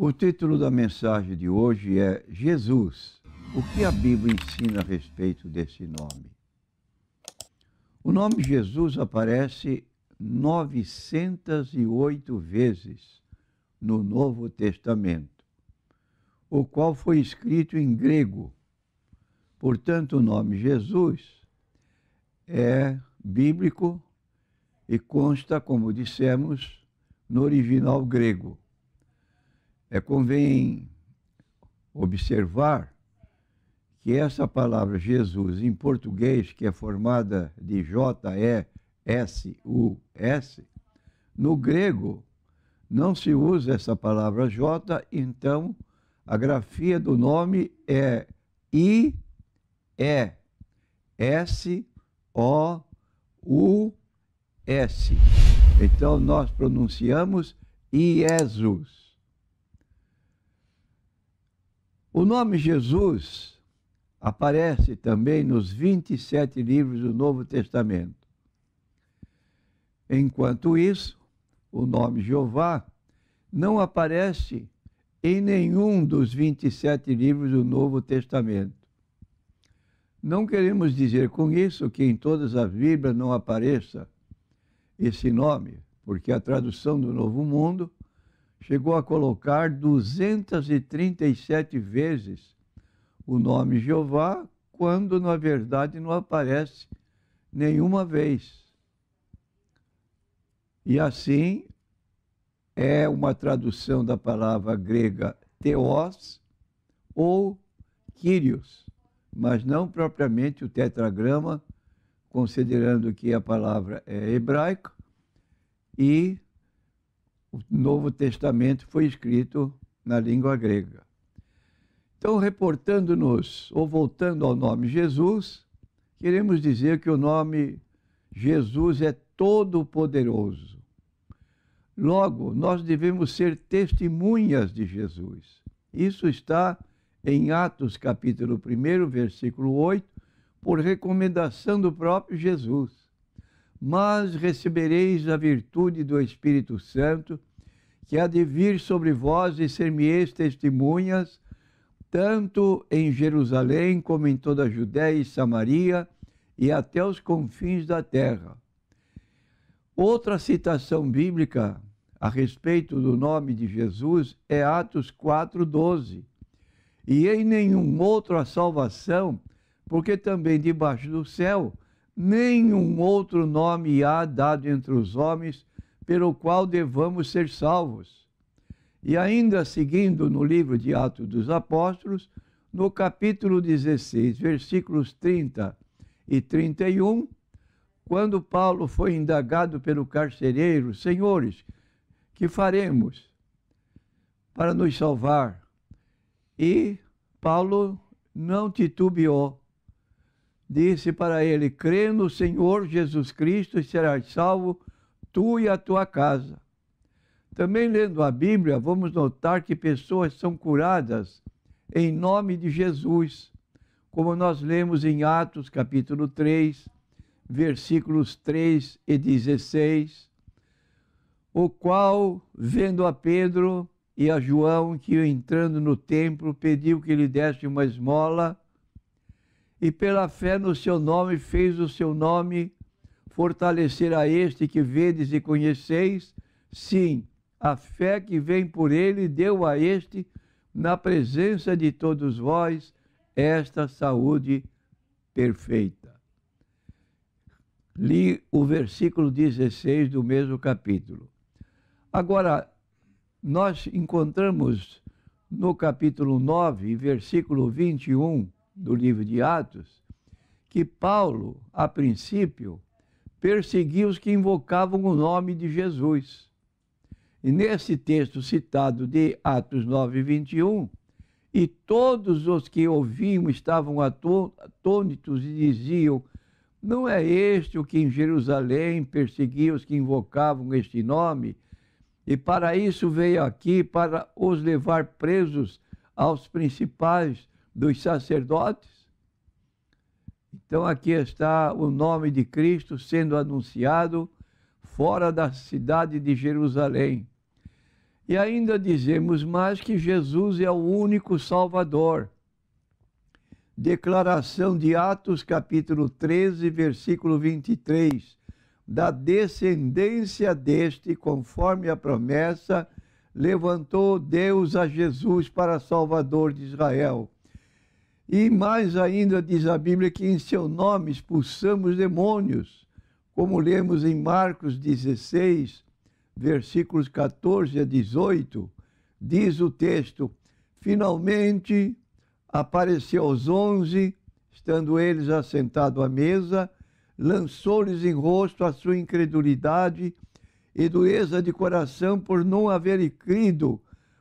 O título da mensagem de hoje é Jesus. O que a Bíblia ensina a respeito desse nome? O nome Jesus aparece 908 vezes no Novo Testamento, o qual foi escrito em grego. Portanto, o nome Jesus é bíblico e consta, como dissemos, no original grego é, convém observar que essa palavra Jesus em português, que é formada de J-E-S-U-S, no grego não se usa essa palavra J, então a grafia do nome é I, E, S, O, U, S. Então nós pronunciamos Jesus O nome Jesus aparece também nos 27 livros do Novo Testamento. Enquanto isso, o nome Jeová não aparece em nenhum dos 27 livros do Novo Testamento. Não queremos dizer com isso que em todas as Bíblias não apareça esse nome, porque a tradução do Novo Mundo chegou a colocar 237 vezes o nome Jeová, quando na verdade não aparece nenhuma vez. E assim é uma tradução da palavra grega teos ou kyrios, mas não propriamente o tetragrama, considerando que a palavra é hebraica e o Novo Testamento foi escrito na língua grega. Então, reportando-nos ou voltando ao nome Jesus, queremos dizer que o nome Jesus é todo-poderoso. Logo, nós devemos ser testemunhas de Jesus. Isso está em Atos capítulo 1, versículo 8, por recomendação do próprio Jesus mas recebereis a virtude do Espírito Santo, que há de vir sobre vós e ser-me-eis testemunhas, tanto em Jerusalém como em toda a Judéia e Samaria e até os confins da terra. Outra citação bíblica a respeito do nome de Jesus é Atos 4:12. E em nenhum outro a salvação, porque também debaixo do céu nenhum outro nome há dado entre os homens pelo qual devamos ser salvos. E ainda seguindo no livro de Atos dos Apóstolos, no capítulo 16, versículos 30 e 31, quando Paulo foi indagado pelo carcereiro, senhores, que faremos para nos salvar? E Paulo não titubeou disse para ele: Crê no Senhor Jesus Cristo e serás salvo, tu e a tua casa. Também lendo a Bíblia, vamos notar que pessoas são curadas em nome de Jesus, como nós lemos em Atos capítulo 3, versículos 3 e 16, o qual, vendo a Pedro e a João que entrando no templo pediu que lhe desse uma esmola, e pela fé no seu nome fez o seu nome fortalecer a este que vedes e conheceis. Sim, a fé que vem por ele deu a este, na presença de todos vós, esta saúde perfeita. Li o versículo 16 do mesmo capítulo. Agora, nós encontramos no capítulo 9, versículo 21, do livro de Atos, que Paulo, a princípio, perseguia os que invocavam o nome de Jesus. E nesse texto citado de Atos 9, 21, e todos os que ouviam estavam atônitos e diziam: Não é este o que em Jerusalém perseguia os que invocavam este nome? E para isso veio aqui, para os levar presos aos principais dos sacerdotes. Então aqui está o nome de Cristo sendo anunciado fora da cidade de Jerusalém. E ainda dizemos mais que Jesus é o único Salvador. Declaração de Atos, capítulo 13, versículo 23. Da descendência deste, conforme a promessa, levantou Deus a Jesus para Salvador de Israel e mais ainda diz a Bíblia que em seu nome expulsamos demônios, como lemos em Marcos 16, versículos 14 a 18, diz o texto: Finalmente apareceu aos onze, estando eles assentados à mesa, lançou-lhes em rosto a sua incredulidade e dureza de coração por não haverem crido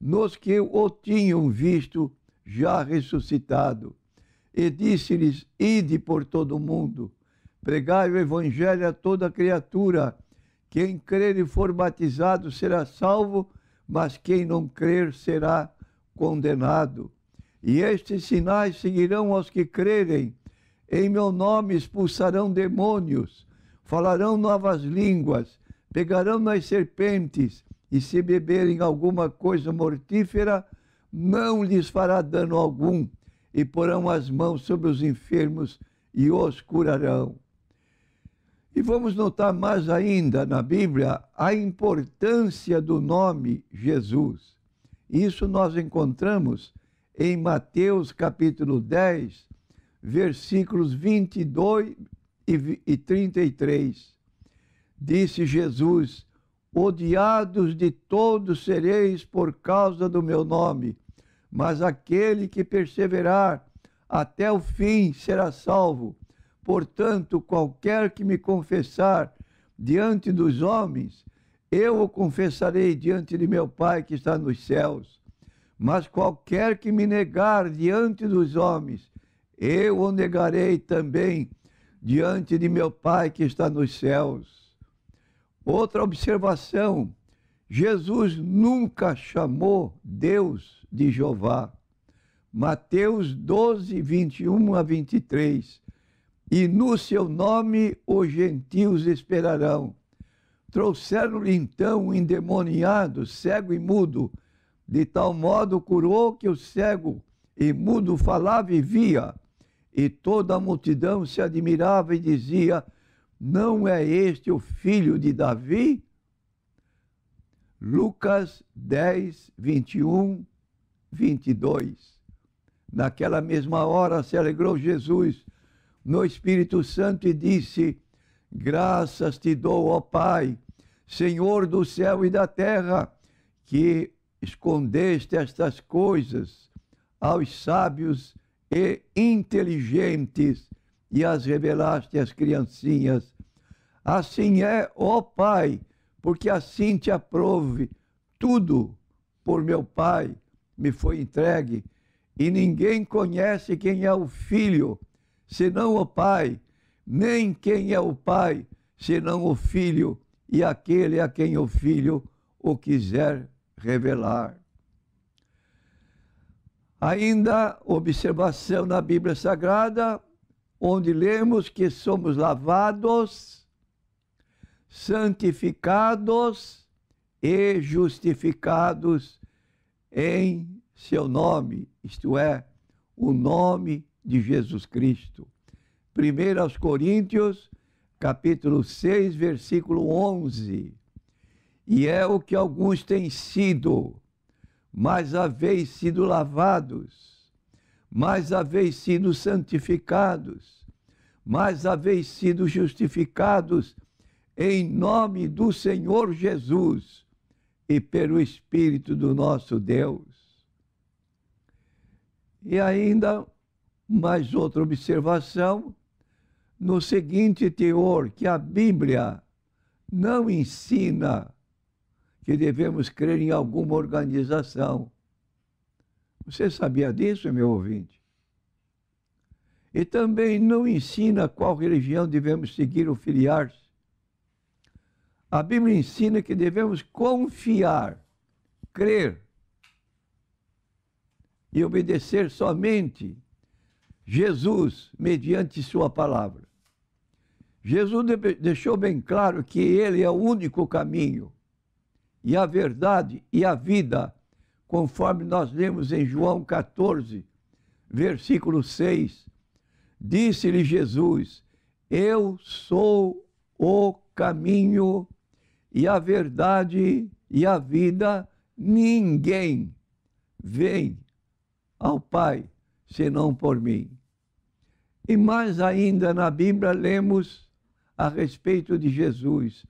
nos que o tinham visto já ressuscitado, e disse-lhes: Ide por todo o mundo, pregai o evangelho a toda criatura. Quem crer e for batizado será salvo, mas quem não crer será condenado. E estes sinais seguirão aos que crerem. Em meu nome expulsarão demônios, falarão novas línguas, pegarão nas serpentes, e se beberem alguma coisa mortífera, não lhes fará dano algum, e porão as mãos sobre os enfermos e os curarão. E vamos notar mais ainda na Bíblia a importância do nome Jesus. Isso nós encontramos em Mateus capítulo 10, versículos 22 e 33. Disse Jesus: odiados de todos sereis por causa do meu nome, mas aquele que perseverar até o fim será salvo. Portanto, qualquer que me confessar diante dos homens, eu o confessarei diante de meu Pai que está nos céus. Mas qualquer que me negar diante dos homens, eu o negarei também diante de meu Pai que está nos céus. Outra observação: Jesus nunca chamou Deus de Jeová. Mateus 12, 21 a 23. E no seu nome os gentios esperarão. Trouxeram-lhe então o um endemoniado, cego e mudo. De tal modo curou que o cego e mudo falava e via. E toda a multidão se admirava e dizia: não é este o filho de Davi? Lucas 10, 21, 22. Naquela mesma hora se alegrou Jesus no Espírito Santo e disse: Graças te dou, ó Pai, Senhor do céu e da terra, que escondeste estas coisas aos sábios e inteligentes e as revelaste às criancinhas. Assim é, ó Pai, porque assim te aprove. Tudo por meu Pai me foi entregue, e ninguém conhece quem é o Filho, senão o Pai, nem quem é o Pai, senão o Filho, e aquele a quem o Filho o quiser revelar. Ainda observação na Bíblia Sagrada, onde lemos que somos lavados, santificados e justificados em seu nome, isto é, o nome de Jesus Cristo. 1 Coríntios, capítulo 6, versículo 11. E é o que alguns têm sido, mas haveis sido lavados mas haveis sido santificados, mais haveis sido justificados em nome do Senhor Jesus e pelo Espírito do nosso Deus. E ainda mais outra observação no seguinte teor: que a Bíblia não ensina que devemos crer em alguma organização você sabia disso, meu ouvinte? E também não ensina qual religião devemos seguir ou filiar-se. A Bíblia ensina que devemos confiar, crer e obedecer somente Jesus mediante Sua palavra. Jesus deixou bem claro que Ele é o único caminho, e a verdade e a vida conforme nós lemos em João 14, versículo 6. Disse-lhe Jesus: Eu sou o caminho e a verdade e a vida. Ninguém vem ao Pai senão por mim. E mais ainda na Bíblia lemos a respeito de Jesus.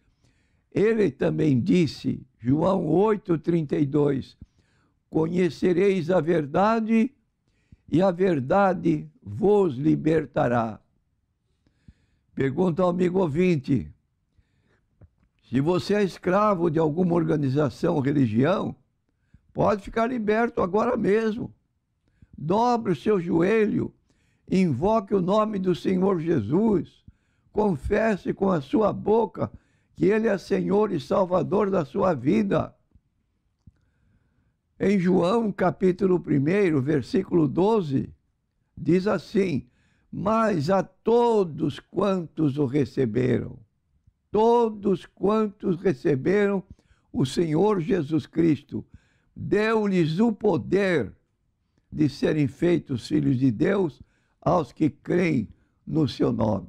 Ele também disse, João 8,32, conhecereis a verdade e a verdade vos libertará. Pergunta ao amigo ouvinte: se você é escravo de alguma organização ou religião, pode ficar liberto agora mesmo. Dobre o seu joelho, invoque o nome do Senhor Jesus, confesse com a sua boca que Ele é Senhor e Salvador da sua vida em João, capítulo 1, versículo 12, diz assim: Mas a todos quantos o receberam, todos quantos receberam o Senhor Jesus Cristo, deu-lhes o poder de serem feitos filhos de Deus aos que creem no seu nome.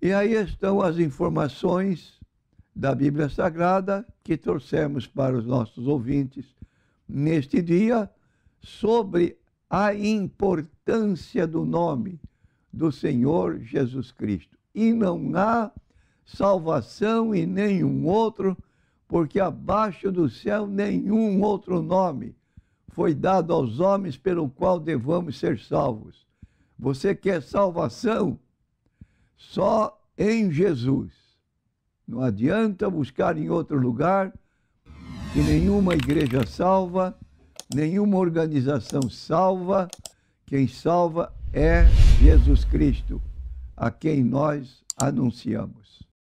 E aí estão as informações da Bíblia Sagrada que trouxemos para os nossos ouvintes neste dia sobre a importância do nome do Senhor Jesus Cristo. E não há salvação e nenhum outro, porque abaixo do céu nenhum outro nome foi dado aos homens pelo qual devamos ser salvos. Você quer salvação? Só em Jesus. Não adianta buscar em outro lugar, que nenhuma igreja salva, nenhuma organização salva. Quem salva é Jesus Cristo, a quem nós anunciamos.